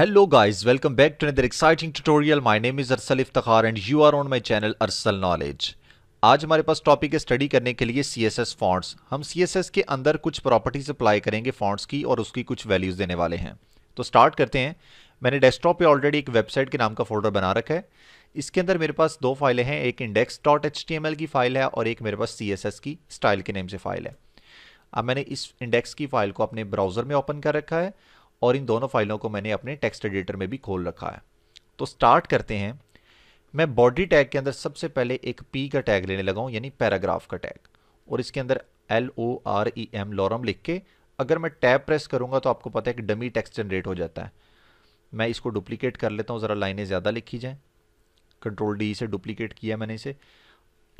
Hello guys, welcome back to another exciting tutorial. My name is Arsal Iftikhar and you are on my channel Arsal Knowledge. आज हमारे पास topic है study करने के लिए सी S S fonts हम सी S S के अंदर कुछ प्रॉपर्टीज अप्लाई करेंगे फॉन्ट्स की और उसकी कुछ वैल्यूज देने वाले हैं तो स्टार्ट करते हैं मैंने डेस्कटॉप पे ऑलरेडी एक वेबसाइट के नाम का फोल्डर बना रखा है इसके अंदर मेरे पास दो फाइलें हैं एक index dot H T M L की फाइल है और एक मेरे पास सी एस एस की स्टाइल के नेम से फाइल है अब मैंने इस इंडेक्स की फाइल को अपने ब्राउज़र में ओपन कर रखा है और इन दोनों फाइलों को मैंने अपने टेक्स्ट एडिटर में भी खोल रखा है तो स्टार्ट करते हैं मैं बॉडी टैग के अंदर सबसे पहले एक पी का टैग लेने लगा हूँ यानी पैराग्राफ का टैग और इसके अंदर L O R E M lorem लिख के अगर मैं टैब प्रेस करूँगा तो आपको पता है कि डमी टेक्स्ट जनरेट हो जाता है मैं इसको डुप्लीकेट कर लेता हूँ ज़रा लाइनें ज़्यादा लिखी जाएँ कंट्रोल डी से डुप्लीकेट किया मैंने इसे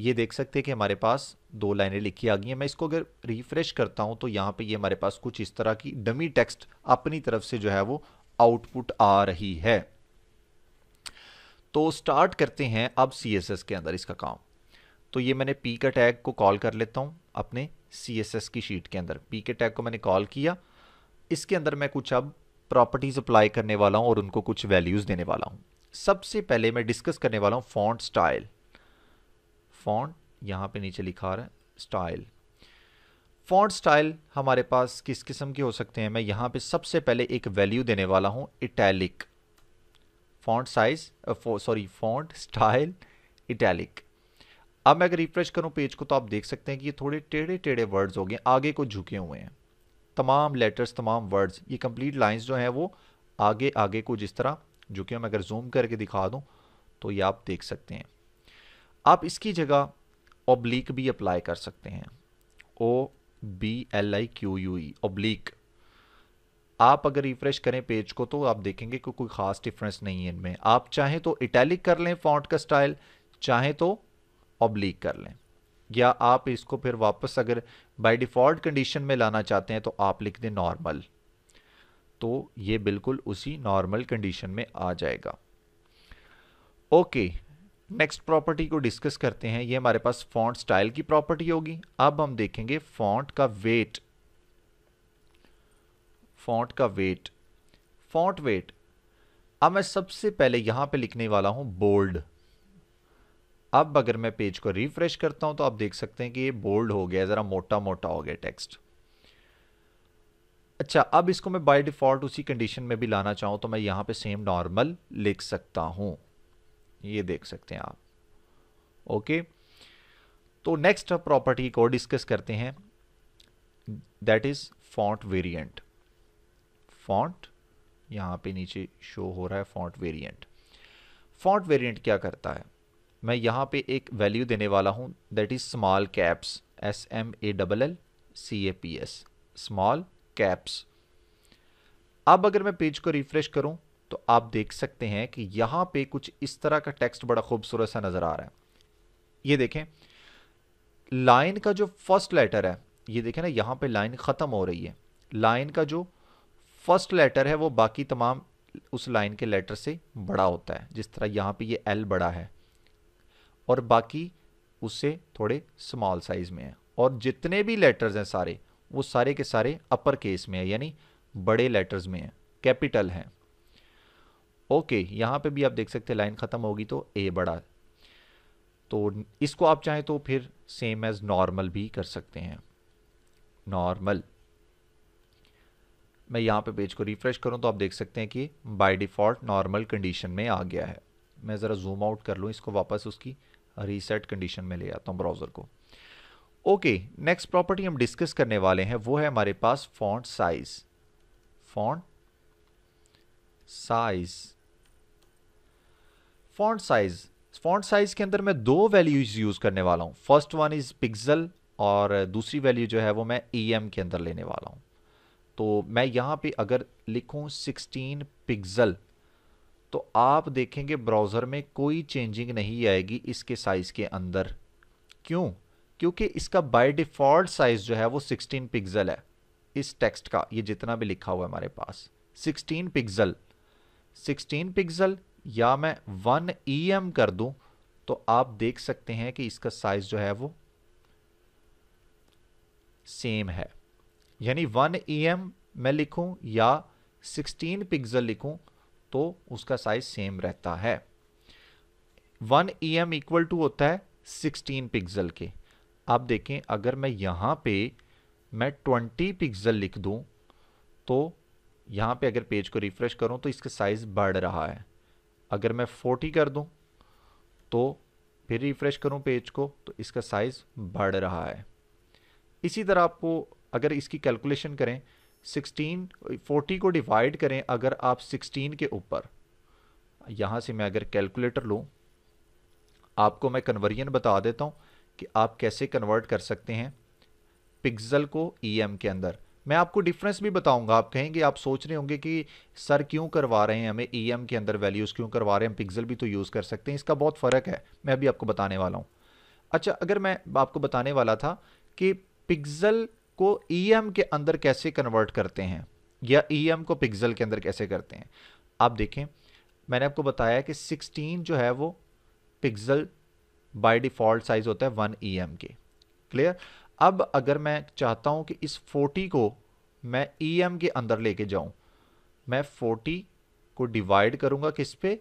ये देख सकते हैं कि हमारे पास दो लाइनें लिखी आ गई हैं मैं इसको अगर रिफ्रेश करता हूं तो यहाँ पे ये हमारे पास कुछ इस तरह की डमी टेक्स्ट अपनी तरफ से जो है वो आउटपुट आ रही है तो स्टार्ट करते हैं अब सी के अंदर इसका काम तो ये मैंने पी का टैग को कॉल कर लेता हूँ अपने सी की शीट के अंदर पी के टैग को मैंने कॉल किया इसके अंदर मैं कुछ अब प्रॉपर्टीज अप्लाई करने वाला हूँ और उनको कुछ वैल्यूज़ देने वाला हूँ सबसे पहले मैं डिस्कस करने वाला हूँ फॉन्ट स्टाइल फॉन्ट यहाँ पे नीचे लिखा आ रहा है स्टाइल फॉन्ट स्टाइल हमारे पास किस किस्म के हो सकते हैं मैं यहाँ पे सबसे पहले एक वैल्यू देने वाला हूँ italic font size sorry font style italic अब मैं अगर रिफ्रेश करूँ पेज को तो आप देख सकते हैं कि ये थोड़े टेढ़े टेढ़े वर्ड्स हो गए आगे को झुके हुए हैं तमाम लेटर्स तमाम वर्ड्स ये कंप्लीट लाइंस जो हैं वो आगे आगे को जिस तरह झुके मैं अगर जूम करके दिखा दूँ तो ये आप देख सकते हैं आप इसकी जगह ओब्लिक भी अप्लाई कर सकते हैं O B L I Q U E oblique आप अगर रिफ्रेश करें पेज को तो आप देखेंगे कि कोई ख़ास डिफरेंस नहीं है इनमें आप चाहें तो इटैलिक कर लें फॉन्ट का स्टाइल चाहें तो ऑब्लिक कर लें या आप इसको फिर वापस अगर बाय डिफ़ॉल्ट कंडीशन में लाना चाहते हैं तो आप लिख दें नॉर्मल तो ये बिल्कुल उसी नॉर्मल कंडीशन में आ जाएगा ओके नेक्स्ट प्रॉपर्टी को डिस्कस करते हैं ये हमारे पास फॉन्ट स्टाइल की प्रॉपर्टी होगी अब हम देखेंगे फॉन्ट का वेट फॉन्ट का वेट फॉन्ट वेट अब मैं सबसे पहले यहां पे लिखने वाला हूं बोल्ड अब अगर मैं पेज को रिफ्रेश करता हूं तो आप देख सकते हैं कि ये बोल्ड हो गया ज़रा मोटा मोटा हो गया टेक्स्ट अच्छा अब इसको मैं बाय डिफ़ॉल्ट उसी कंडीशन में भी लाना चाहूं तो मैं यहां पे सेम नॉर्मल लिख सकता हूं ये देख सकते हैं आप ओके तो नेक्स्ट प्रॉपर्टी को डिस्कस करते हैं that is font variant font यहां पे नीचे शो हो रहा है फॉन्ट वेरिएंट फॉन्ट वेरिएंट क्या करता है मैं यहां पे एक वैल्यू देने वाला हूं that is small caps S M A double L C A P S small caps अब अगर मैं पेज को रिफ्रेश करूं तो आप देख सकते हैं कि यहां पे कुछ इस तरह का टेक्स्ट बड़ा खूबसूरत सा नज़र आ रहा है ये देखें लाइन का जो फर्स्ट लेटर है ये देखें ना यहां पे लाइन ख़त्म हो रही है लाइन का जो फर्स्ट लेटर है वो बाकी तमाम उस लाइन के लेटर से बड़ा होता है जिस तरह यहां पे ये एल बड़ा है और बाकी उससे थोड़े स्मॉल साइज़ में है और जितने भी लेटर्स हैं सारे वो सारे के सारे अपर केस में है यानी बड़े लेटर्स में है कैपिटल हैं ओके यहाँ पे भी आप देख सकते हैं लाइन ख़त्म होगी तो ए बड़ा तो इसको आप चाहें तो फिर सेम एज नॉर्मल भी कर सकते हैं नॉर्मल मैं यहाँ पे पेज को रिफ़्रेश करूँ तो आप देख सकते हैं कि बाय डिफ़ॉल्ट नॉर्मल कंडीशन में आ गया है मैं ज़रा जूम आउट कर लूँ इसको वापस उसकी रीसेट कंडीशन में ले आता हूँ ब्राउज़र को ओके नेक्स्ट प्रॉपर्टी हम डिस्कस करने वाले हैं वो है हमारे पास font size font size font size font size के अंदर मैं दो वैल्यूज यूज करने वाला हूँ फर्स्ट वन इज पिक्सल और दूसरी वैल्यू जो है वो मैं ई e एम के अंदर लेने वाला हूँ तो मैं यहाँ पे अगर लिखूँ 16 पिक्सल तो आप देखेंगे ब्राउज़र में कोई चेंजिंग नहीं आएगी इसके साइज़ के अंदर क्यों क्योंकि इसका बाय डिफ़ॉल्ट साइज़ जो है वो 16 पिक्सल है इस टेक्स्ट का ये जितना भी लिखा हुआ है हमारे पास 16 पिक्सल 16 पिक्सल या मैं वन ई e एम कर दूं तो आप देख सकते हैं कि इसका साइज जो है वो सेम है यानी वन ई e एम मैं लिखूं या सिक्सटीन पिक्सल लिखूं तो उसका साइज सेम रहता है one E M equal to होता है सिक्सटीन पिक्सल के आप देखें अगर मैं यहां पे मैं ट्वेंटी पिक्सल लिख दूं तो यहां पे अगर पेज को रिफ्रेश करूं तो इसका साइज़ बढ़ रहा है अगर मैं फोर्टी कर दूँ तो फिर रिफ़्रेश करूँ पेज को तो इसका साइज़ बढ़ रहा है इसी तरह आपको अगर इसकी कैलकुलेशन करें सिक्सटीन फोर्टी को डिवाइड करें अगर आप सिक्सटीन के ऊपर यहाँ से मैं अगर कैलकुलेटर लूँ आपको मैं कन्वर्जन बता देता हूँ कि आप कैसे कन्वर्ट कर सकते हैं पिक्सल को ईएम e के अंदर मैं आपको डिफरेंस भी बताऊंगा आप कहेंगे आप सोच रहे होंगे कि सर क्यों करवा रहे हैं हमें ई e के अंदर वैल्यूज़ क्यों करवा रहे हैं हम पिक्सल भी तो यूज़ कर सकते हैं इसका बहुत फ़र्क है मैं भी आपको बताने वाला हूँ अच्छा अगर मैं आपको बताने वाला था कि पिक्सल को ई e के अंदर कैसे कन्वर्ट करते हैं या ई e को पिक्सल के अंदर कैसे करते हैं आप देखें मैंने आपको बताया कि 16 जो है वो पिक्सल बाय डिफ़ॉल्ट साइज़ होता है वन ई के क्लियर अब अगर मैं चाहता हूँ कि इस 40 को मैं ई e एम के अंदर लेके जाऊँ मैं 40 को डिवाइड करूँगा किस पे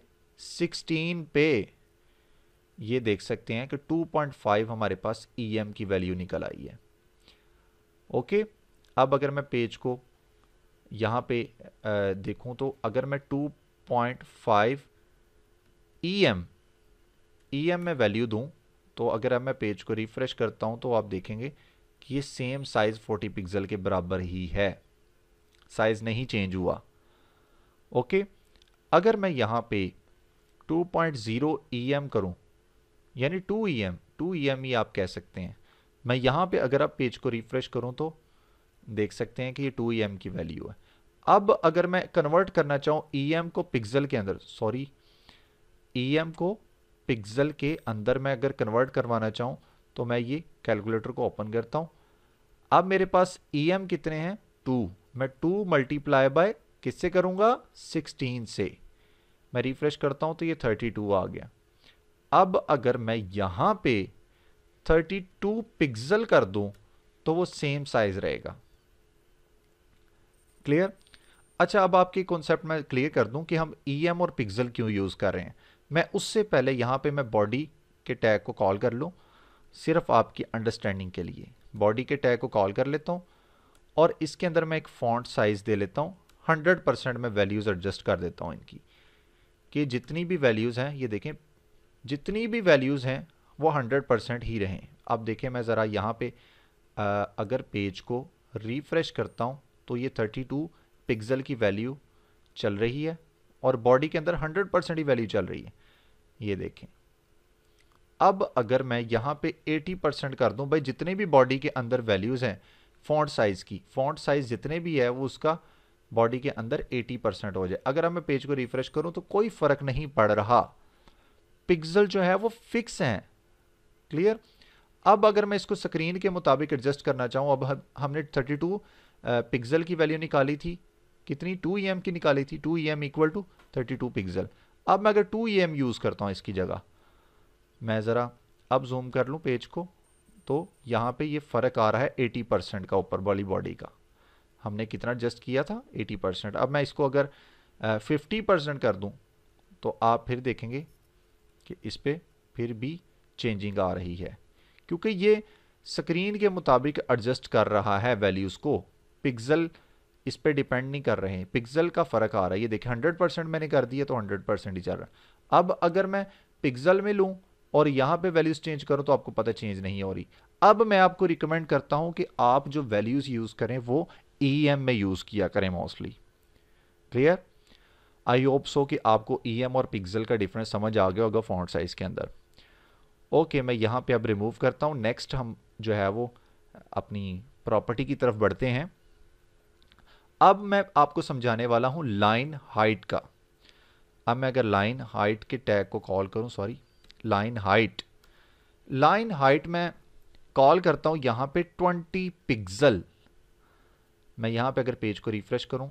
सिक्सटीन पे ये देख सकते हैं कि टू पॉइंट फाइव हमारे पास ई e एम की वैल्यू निकल आई है ओके अब अगर मैं पेज को यहाँ पे देखूँ तो अगर मैं two point five E M E M में वैल्यू दूँ तो अगर अब मैं पेज को रिफ़्रेश करता हूँ तो आप देखेंगे कि ये सेम साइज़ 40 पिक्सल के बराबर ही है साइज़ नहीं चेंज हुआ ओके अगर मैं यहाँ पे 2.0 पॉइंट e करूँ यानी 2 ई 2 EM ही आप कह सकते हैं मैं यहाँ पे अगर आप पेज को रिफ़्रेश करूँ तो देख सकते हैं कि ये 2 ई e की वैल्यू है अब अगर मैं कन्वर्ट करना चाहूँ ई e एम को पिक्सल के अंदर सॉरी ई एम को पिक्सल के अंदर मैं अगर कन्वर्ट करवाना चाहूँ तो मैं ये कैलकुलेटर को ओपन करता हूँ अब मेरे पास ई e एम कितने हैं टू मैं टू मल्टीप्लाई बाय किससे करूँगा सिक्सटीन से मैं रिफ्रेश करता हूँ तो ये थर्टी टू आ गया अब अगर मैं यहाँ पे थर्टी टू पिक्सल कर दूँ तो वो सेम साइज़ रहेगा क्लियर अच्छा अब आपके कॉन्सेप्ट मैं क्लियर कर दूं कि हम ई e एम और पिक्सल क्यों यूज़ कर रहे हैं मैं उससे पहले यहाँ पे मैं बॉडी के टैग को कॉल कर लूँ सिर्फ आपकी अंडरस्टैंडिंग के लिए बॉडी के टैग को कॉल कर लेता हूँ और इसके अंदर मैं एक फॉन्ट साइज़ दे लेता हूँ हंड्रेड परसेंट मैं वैल्यूज़ एडजस्ट कर देता हूँ इनकी कि जितनी भी वैल्यूज़ हैं ये देखें जितनी भी वैल्यूज़ हैं वो हंड्रेड परसेंट ही रहें अब देखें मैं ज़रा यहाँ पे अगर पेज को रिफ़्रेश करता हूँ तो ये थर्टी टू की वैल्यू चल रही है और बॉडी के अंदर 100 परसेंट ही वैल्यू चल रही है ये देखें अब अगर मैं यहाँ पे 80 परसेंट कर दूँ भाई जितने भी बॉडी के अंदर वैल्यूज़ हैं फॉन्ट साइज़ की फॉन्ट साइज़ जितने भी है वो उसका बॉडी के अंदर 80 परसेंट हो जाए अगर अब मैं पेज को रिफ़्रेश करूँ तो कोई फ़र्क नहीं पड़ रहा पिक्सल जो है वो फिक्स हैं क्लियर अब अगर मैं इसको स्क्रीन के मुताबिक एडजस्ट करना चाहूँ अब हमने हमने टू पिक्सल की वैल्यू निकाली थी कितनी टू ई e एम की निकाली थी two E M equal to thirty two pixel अब मैं अगर टू ई एम यूज़ करता हूँ इसकी जगह मैं ज़रा अब जूम कर लूँ पेज को तो यहाँ पे ये फ़र्क आ रहा है एटी परसेंट का ऊपर वाली बॉडी का हमने कितना एडजस्ट किया था एटी परसेंट अब मैं इसको अगर फिफ्टी परसेंट कर दूँ तो आप फिर देखेंगे कि इस पर फिर भी चेंजिंग आ रही है क्योंकि ये स्क्रीन के मुताबिक एडजस्ट कर रहा है वैल्यूज़ को पिक्सल इस पर डिपेंड नहीं कर रहे हैं पिक्सल का फ़र्क आ रहा है ये देखिए हंड्रेड परसेंट मैंने कर दिया तो हंड्रेड परसेंट ही चल रहा है अब अगर मैं पिक्सल में लूँ और यहाँ पे वैल्यूज़ चेंज करूँ तो आपको पता चेंज नहीं हो रही अब मैं आपको रिकमेंड करता हूँ कि आप जो वैल्यूज़ यूज़ करें वो ई e में यूज़ किया करें mostly clear I hope so कि आपको ई e और पिक्सल का डिफरेंस समझ आ गया होगा फॉन्ट साइज़ के अंदर ओके okay, मैं यहाँ पे अब रिमूव करता हूँ नेक्स्ट हम जो है वो अपनी प्रॉपर्टी की तरफ बढ़ते हैं अब मैं आपको समझाने वाला हूं लाइन हाइट का अब मैं अगर लाइन हाइट के टैग को कॉल करूँ sorry line height line height मैं कॉल करता हूँ यहां पे 20 पिक्सल मैं यहां पे अगर पेज को रिफ्रेश करूँ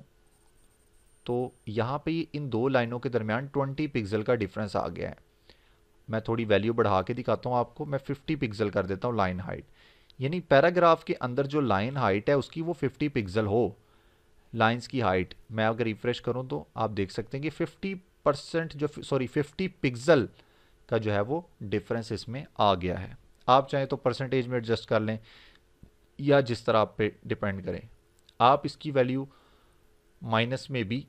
तो यहां पे इन दो लाइनों के दरमियान 20 पिक्सल का डिफरेंस आ गया है मैं थोड़ी वैल्यू बढ़ा के दिखाता हूँ आपको मैं 50 पिक्सल कर देता हूँ लाइन हाइट यानी पैराग्राफ के अंदर जो लाइन हाइट है उसकी वो 50 पिक्सल हो लाइंस की हाइट मैं अगर रिफ्रेश करूँ तो आप देख सकते हैं कि फिफ्टी परसेंट जो सॉरी फिफ्टी पिक्सल का जो है वो डिफरेंस इसमें आ गया है आप चाहें तो परसेंटेज में एडजस्ट कर लें या जिस तरह आप पे डिपेंड करें आप इसकी वैल्यू माइनस में भी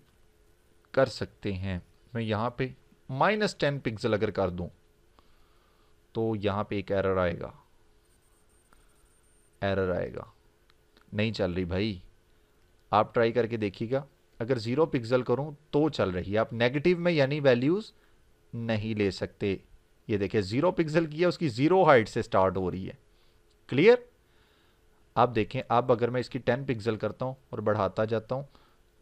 कर सकते हैं मैं यहाँ पे माइनस टेन पिक्सल अगर कर दूँ तो यहाँ पे एक एरर आएगा एरर आएगा नहीं चल रही भाई आप ट्राई करके देखिएगा अगर ज़ीरो पिक्सल करूँ तो चल रही है आप नेगेटिव में यानी वैल्यूज़ नहीं ले सकते ये देखिए ज़ीरो पिक्सल की है उसकी ज़ीरो हाइट से स्टार्ट हो रही है क्लियर आप देखें अब अगर मैं इसकी टेन पिक्सल करता हूँ और बढ़ाता जाता हूँ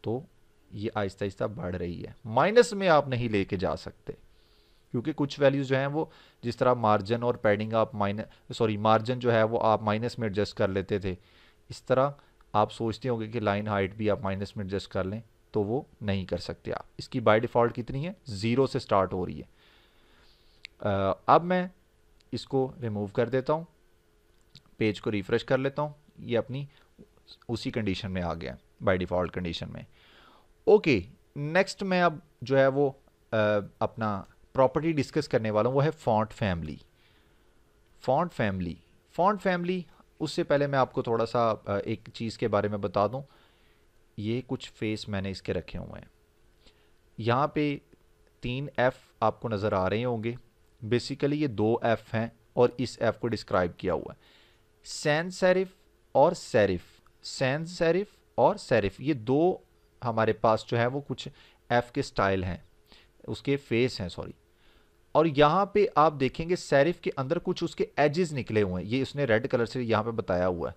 तो ये आहिस्ता आहिस्ता बढ़ रही है माइनस में आप नहीं लेके जा सकते क्योंकि कुछ वैल्यूज़ जो हैं वो जिस तरह मार्जिन और पैडिंग आप माइनस सॉरी मार्जिन जो है वो आप माइनस में एडजस्ट कर लेते थे इस तरह आप सोचते होंगे कि लाइन हाइट भी आप माइनस में एडजस्ट कर लें तो वो नहीं कर सकते आप इसकी बाय डिफ़ॉल्ट कितनी है ज़ीरो से स्टार्ट हो रही है अब मैं इसको रिमूव कर देता हूँ पेज को रिफ़्रेश कर लेता हूँ ये अपनी उसी कंडीशन में आ गया बाय डिफ़ॉल्ट कंडीशन में ओके नेक्स्ट मैं अब जो है वो आ, अपना प्रॉपर्टी डिस्कस करने वाला हूँ वो है font family font family font family उससे पहले मैं आपको थोड़ा सा एक चीज़ के बारे में बता दूं ये कुछ फेस मैंने इसके रखे हुए हैं यहाँ पे तीन एफ़ आपको नज़र आ रहे होंगे बेसिकली ये दो एफ़ हैं और इस एफ़ को डिस्क्राइब किया हुआ है सैन सेरिफ और सेरिफ सैन सेरिफ और सेरिफ ये दो हमारे पास जो है वो कुछ एफ़ के स्टाइल हैं उसके फेस हैं सॉरी और यहाँ पे आप देखेंगे सैरिफ के अंदर कुछ उसके एजेस निकले हुए हैं ये इसने रेड कलर से यहाँ पे बताया हुआ है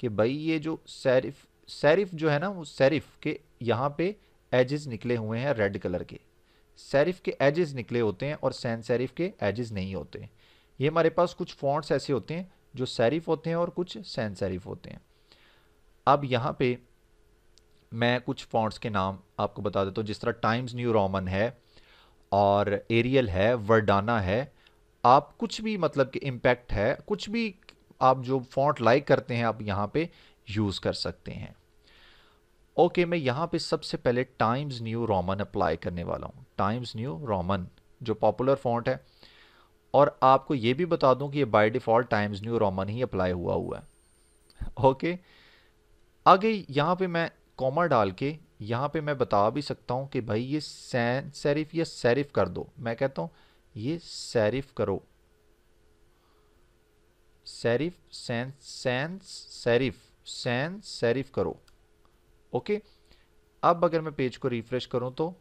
कि भाई ये जो सैरिफ सैरिफ जो है ना वो सैरिफ के यहाँ पे एजेस निकले हुए हैं रेड कलर के सैरिफ के एजेस निकले होते हैं और सैन सैरिफ के एजेस नहीं होते हैं ये हमारे पास कुछ फॉन्ट्स ऐसे होते हैं जो सैरिफ होते हैं और कुछ सैन सैरिफ होते हैं अब यहाँ पे मैं कुछ फॉन्ट्स के नाम आपको बता देता हूँ जिस तरह टाइम्स न्यू रोमन है और एरियल है वर्डाना है आप कुछ भी मतलब कि इम्पैक्ट है कुछ भी आप जो फॉन्ट लाइक करते हैं आप यहाँ पे यूज़ कर सकते हैं ओके मैं यहाँ पे सबसे पहले टाइम्स न्यू रोमन अप्लाई करने वाला हूँ टाइम्स न्यू रोमन जो पॉपुलर फॉन्ट है और आपको ये भी बता दूँ कि ये by default Times New Roman ही अप्लाई हुआ हुआ है ओके आगे यहाँ पे मैं कॉमा डाल के यहाँ पे मैं बता भी सकता हूँ कि भाई ये सैन सैरिफ या सैरिफ कर दो मैं कहता हूँ ये सैरिफ करो serif sans sans serif sans serif करो ओके अब अगर मैं पेज को रिफ्रेश करूँ तो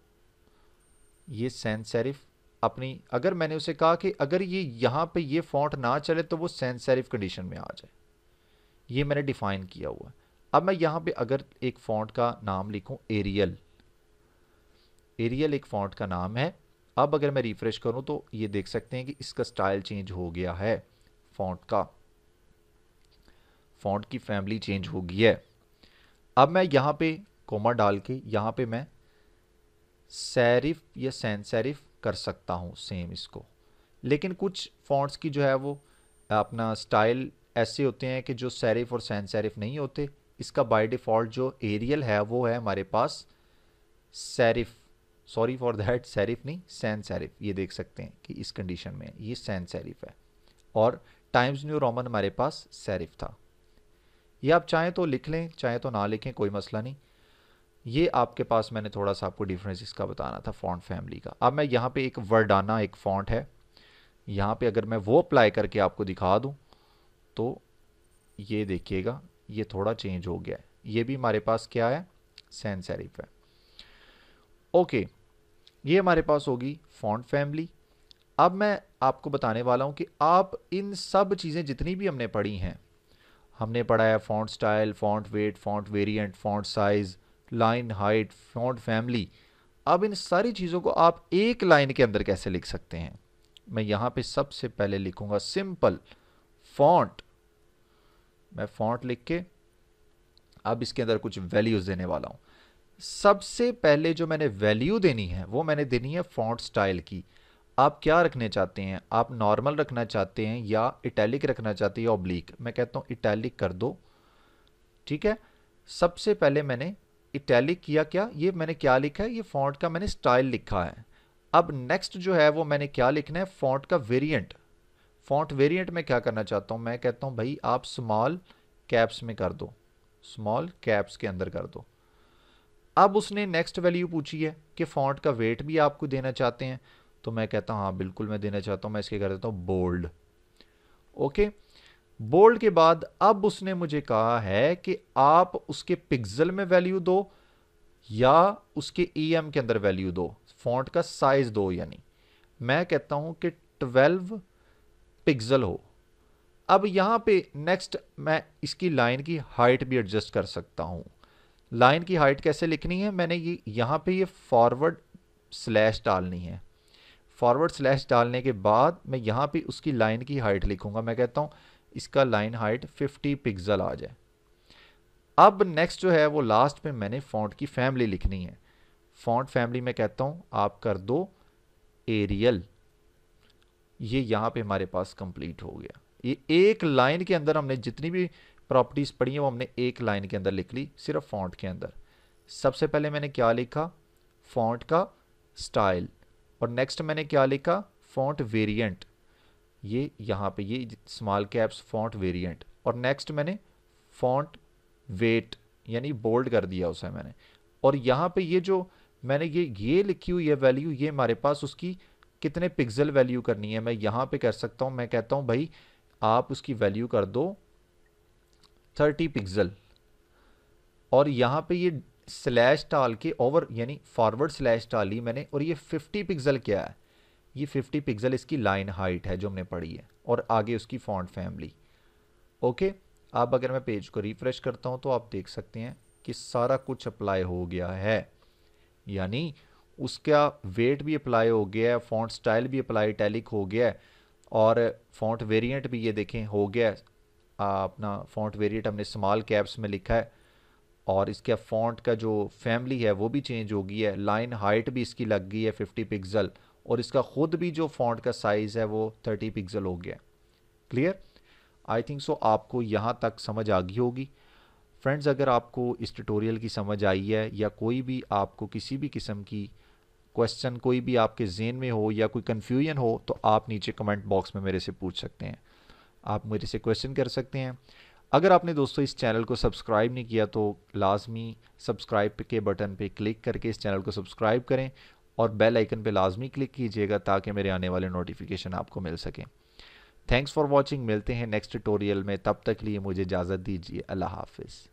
ये सैन सैरिफ अपनी अगर मैंने उसे कहा कि अगर ये यहाँ पे ये फॉन्ट ना चले तो वो सैन सैरिफ कंडीशन में आ जाए ये मैंने डिफाइन किया हुआ है अब मैं यहां पे अगर एक फॉन्ट का नाम लिखूं एरियल एरियल एक फॉन्ट का नाम है अब अगर मैं रिफ़्रेश करूं तो ये देख सकते हैं कि इसका स्टाइल चेंज हो गया है फॉन्ट का फॉन्ट की फैमिली चेंज हो गई है अब मैं यहां पे कोमा डाल के यहां पे मैं सैरिफ या सैन सैरिफ कर सकता हूं सेम इसको लेकिन कुछ फॉन्ट्स की जो है वो अपना स्टाइल ऐसे होते हैं कि जो सैरिफ और सैन सैरिफ नहीं होते इसका बाय डिफ़ॉल्ट जो एरियल है वो है हमारे पास serif sorry for that serif नहीं सैन सैरिफ ये देख सकते हैं कि इस कंडीशन में ये सैन सैरिफ है और टाइम्स न्यू रोमन हमारे पास सैरिफ था ये आप चाहें तो लिख लें चाहें तो ना लिखें कोई मसला नहीं ये आपके पास मैंने थोड़ा सा आपको डिफरेंस इसका बताना था फॉन्ट फैमिली का अब मैं यहाँ पे एक वर्डाना एक फॉन्ट है यहाँ पे अगर मैं वो अप्लाई करके आपको दिखा दूँ तो ये देखिएगा ये थोड़ा चेंज हो गया है ये भी हमारे पास क्या है सैन सेरिफ है ओके ये हमारे पास होगी फॉन्ट फैमिली अब मैं आपको बताने वाला हूँ कि आप इन सब चीज़ें जितनी भी हमने पढ़ी हैं हमने पढ़ा है font style font weight font variant font size line height font family अब इन सारी चीज़ों को आप एक लाइन के अंदर कैसे लिख सकते हैं मैं यहाँ पे सबसे पहले लिखूँगा सिंपल फॉन्ट मैं फॉन्ट लिख के अब इसके अंदर कुछ वैल्यूज़ देने वाला हूं सबसे पहले जो मैंने वैल्यू देनी है वो मैंने देनी है फॉन्ट स्टाइल की आप क्या रखने चाहते हैं आप नॉर्मल रखना चाहते हैं या इटैलिक रखना चाहते हैं या ऑब्लिक मैं कहता हूं इटैलिक कर दो ठीक है सबसे पहले मैंने इटैलिक किया क्या ये मैंने क्या लिखा है ये फॉन्ट का मैंने स्टाइल लिखा है अब नेक्स्ट जो है वो मैंने क्या लिखना है फॉन्ट का वेरिएंट फॉन्ट वेरिएंट में क्या करना चाहता हूँ मैं कहता हूँ भाई आप स्मॉल कैप्स में कर दो स्मॉल कैप्स के अंदर कर दो अब उसने नेक्स्ट वैल्यू पूछी है कि फॉन्ट का वेट भी आपको देना चाहते हैं तो मैं कहता हूँ हाँ बिल्कुल मैं देना चाहता हूँ मैं इसके कर देता हूँ बोल्ड ओके बोल्ड के बाद अब उसने मुझे कहा है कि आप उसके पिक्सल में वैल्यू दो या उसके एम e के अंदर वैल्यू दो फॉन्ट का साइज दो यानी मैं कहता हूँ कि ट्वेल्व पिक्सल हो अब यहाँ पे नेक्स्ट मैं इसकी लाइन की हाइट भी एडजस्ट कर सकता हूँ लाइन की हाइट कैसे लिखनी है मैंने ये यहाँ पे ये फॉरवर्ड स्लैश डालनी है फॉरवर्ड स्लैश डालने के बाद मैं यहाँ पे उसकी लाइन की हाइट लिखूँगा मैं कहता हूँ इसका लाइन हाइट 50 पिक्सल आ जाए अब नेक्स्ट जो है वो लास्ट में मैंने फ़ॉन्ट की फैमिली लिखनी है फ़ॉन्ट फैमिली में कहता हूँ आप कर दो एरियल ये यहाँ पे हमारे पास कंप्लीट हो गया ये एक लाइन के अंदर हमने जितनी भी प्रॉपर्टीज़ पढ़ी हैं वो हमने एक लाइन के अंदर लिख ली सिर्फ फॉन्ट के अंदर सबसे पहले मैंने क्या लिखा फॉन्ट का स्टाइल और नेक्स्ट मैंने क्या लिखा फॉन्ट वेरिएंट ये यहाँ पे ये स्मॉल कैप्स फॉन्ट वेरिएंट और नेक्स्ट मैंने फॉन्ट वेट यानी बोल्ड कर दिया उसे मैंने और यहाँ पे ये जो मैंने ये ये लिखी हुई है वैल्यू ये हमारे पास उसकी कितने पिक्सल वैल्यू करनी है मैं यहाँ पे कर सकता हूँ मैं कहता हूँ भाई आप उसकी वैल्यू कर दो थर्टी पिक्सल और यहाँ पे ये स्लैश डाल के ओवर यानी फॉरवर्ड स्लैश डाली मैंने और ये फिफ्टी पिक्सल क्या है ये फिफ्टी पिक्सल इसकी लाइन हाइट है जो हमने पढ़ी है और आगे उसकी फॉन्ट फैमिली ओके आप अगर मैं पेज को रिफ्रेश करता हूँ तो आप देख सकते हैं कि सारा कुछ अप्लाई हो गया है यानी उसका वेट भी अप्लाई हो गया है फ़ॉन्ट स्टाइल भी अप्लाई टैलिक हो गया है और फ़ॉन्ट वेरिएंट भी ये देखें हो गया है अपना फ़ॉन्ट वेरिएंट हमने स्मॉल कैप्स में लिखा है और इसके फ़ॉन्ट का जो फैमिली है वो भी चेंज हो गई है लाइन हाइट भी इसकी लग गई है फिफ्टी पिक्सल और इसका ख़ुद भी जो फ़ॉन्ट का साइज़ है वो थर्टी पिक्सल हो गया क्लियर आई थिंक सो आपको यहाँ तक समझ आ गई होगी फ्रेंड्स अगर आपको इस ट्यूटोरियल की समझ आई है या कोई भी आपको किसी भी किस्म की क्वेश्चन कोई भी आपके जेन में हो या कोई कन्फ्यूजन हो तो आप नीचे कमेंट बॉक्स में मेरे से पूछ सकते हैं आप मेरे से क्वेश्चन कर सकते हैं अगर आपने दोस्तों इस चैनल को सब्सक्राइब नहीं किया तो लाजमी सब्सक्राइब के बटन पे क्लिक करके इस चैनल को सब्सक्राइब करें और बेल आइकन पे लाजमी क्लिक कीजिएगा ताकि मेरे आने वाले नोटिफिकेशन आपको मिल सकें थैंक्स फॉर वॉचिंग मिलते हैं नेक्स्ट ट्यूटोरियल में तब तक लिए मुझे इजाज़त दीजिए अल्लाह हाफिज़